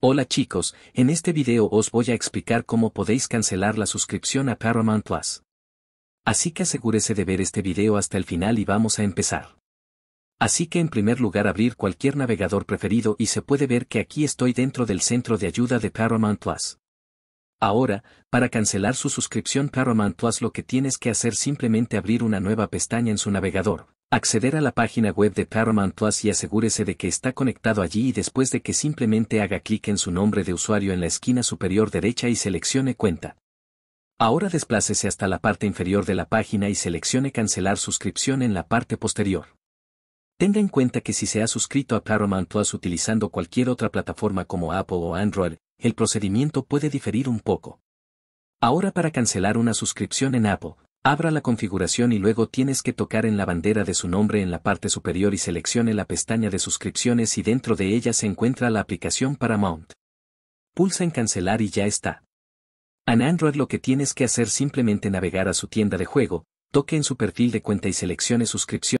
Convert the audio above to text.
Hola chicos, en este video os voy a explicar cómo podéis cancelar la suscripción a Paramount Plus. Así que asegúrese de ver este video hasta el final y vamos a empezar. Así que en primer lugar abrir cualquier navegador preferido y se puede ver que aquí estoy dentro del centro de ayuda de Paramount Plus. Ahora, para cancelar su suscripción Paramount Plus lo que tienes que hacer simplemente abrir una nueva pestaña en su navegador. Acceder a la página web de Paramount Plus y asegúrese de que está conectado allí y después de que simplemente haga clic en su nombre de usuario en la esquina superior derecha y seleccione cuenta. Ahora desplácese hasta la parte inferior de la página y seleccione cancelar suscripción en la parte posterior. Tenga en cuenta que si se ha suscrito a Paramount Plus utilizando cualquier otra plataforma como Apple o Android, el procedimiento puede diferir un poco. Ahora para cancelar una suscripción en Apple, Abra la configuración y luego tienes que tocar en la bandera de su nombre en la parte superior y seleccione la pestaña de suscripciones y dentro de ella se encuentra la aplicación Paramount. Pulsa en cancelar y ya está. En Android lo que tienes que hacer simplemente navegar a su tienda de juego, toque en su perfil de cuenta y seleccione suscripción.